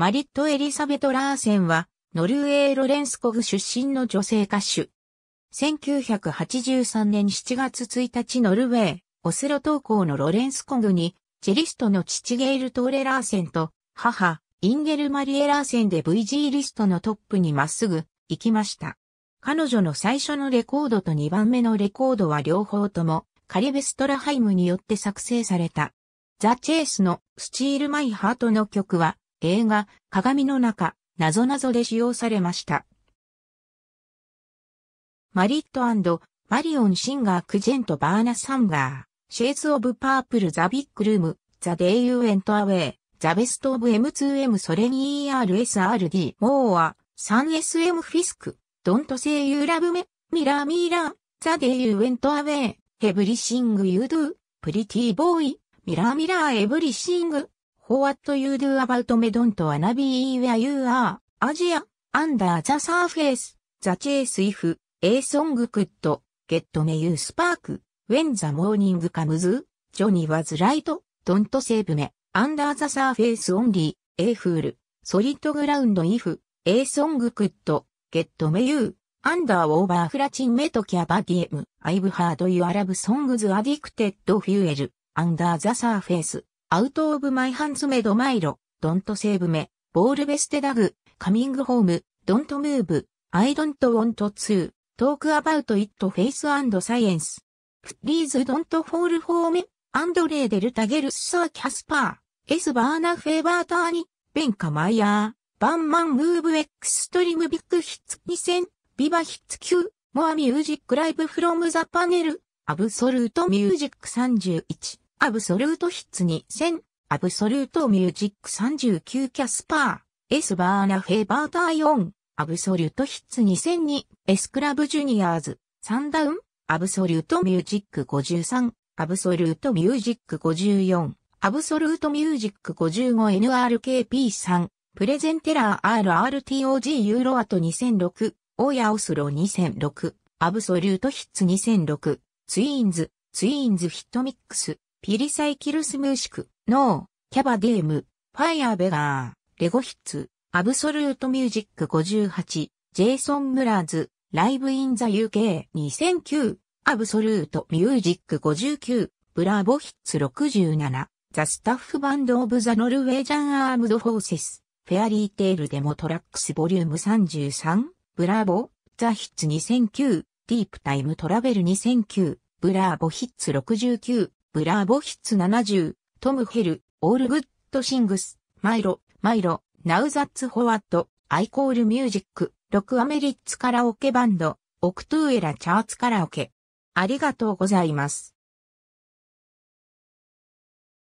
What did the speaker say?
マリット・エリザベト・ラーセンは、ノルウェー・ロレンスコグ出身の女性歌手。1983年7月1日ノルウェー、オスロ投稿のロレンスコグに、チェリストの父ゲイル・トーレ・ラーセンと、母、インゲル・マリエ・ラーセンで VG リストのトップにまっすぐ、行きました。彼女の最初のレコードと2番目のレコードは両方とも、カリベストラハイムによって作成された。ザ・チェイスのスチール・マイ・ハートの曲は、映画、鏡の中、なぞなぞで使用されました。マリットマリオン・シンガー・クジェント・バーナ・サンガー、シェイズ・オブ・パープル・ザ・ビッグ・ルーム、ザ・デイ・ユー・エント・アウェイ、ザ・ベスト・オブ・ M2M・ ソレニー・ ERSRD・ モーア、ン・ s m フィスク、ドント・セイ・ユー・ラブ・メ、ミラー・ミーラー、ザ・デイ・ユー・エント・アウェイ、ヘブリシング・ユー・ドゥ、プリティ・ボーイ、ミラー・ミラー・エブリシング、What You Do About Me Don't Wanna Be Where You Are Asia Under the Surface The Chase If A Song Could Get Me You Spark When the Morning Comes Johnny Was Right Don't Save Me Under the Surface Only A Fool Solid Ground If A Song Could Get Me You Under Over Flashing Me To Cabadium I've Heard Your Love Songs Addicted Fuel Under the Surface アウトオブマイハンズメドマイロ、ドントセーブメ、ボールベステダグ、カミングホーム、ドントムーブ、アイドントウォントツー、トークアバウトイットフェイスアンドサイエンス。プリーズドントフォールフォーメ、アンドレーデルタゲルサーキャスパー、エスバーナフェーバーターニ、ベンカマイヤー、バンマンムーブエクストリームビッグヒッツ2000、ビバヒッツ Q、モアミュージックライブフロムザパネル、アブソルートミュージック31。アブソルートヒッツ2000、アブソルートミュージック39キャスパー、エスバーナフェーバーオ4、アブソルートヒッツ2002、エスクラブジュニアーズ、サンダウン、アブソルートミュージック53、アブソルートミュージック54、アブソルートミュージック 55NRKP3、プレゼンテラー RRTOG ユーロアト2006、オーヤオスロ2006、アブソルートヒッツ2006、ツインズ、ツインズヒットミックス、ピリサイキルスムーシク、ノー、キャバデーム、ファイアーベガー、レゴヒッツ、アブソルートミュージック58、ジェイソン・ムラーズ、ライブ・イン・ザ・ UK2009、アブソルート・ミュージック59、ブラボヒッツ67、ザ・スタッフ・バンド・オブ・ザ・ノルウェージャン・アームド・フォーセス、フェアリー・テール・デモ・トラックス・ボリューム33、ブラボ、ザ・ヒッツ2009、ディープ・タイム・トラベル2009、ブラーボ・ヒッツ69、ブラーボヒッツ70、トムヘル、オールグッドシングス、マイロ、マイロ、ナウザッツホワット、アイコールミュージック、ロクアメリッツカラオケバンド、オクトゥーエラチャーツカラオケ。ありがとうございます。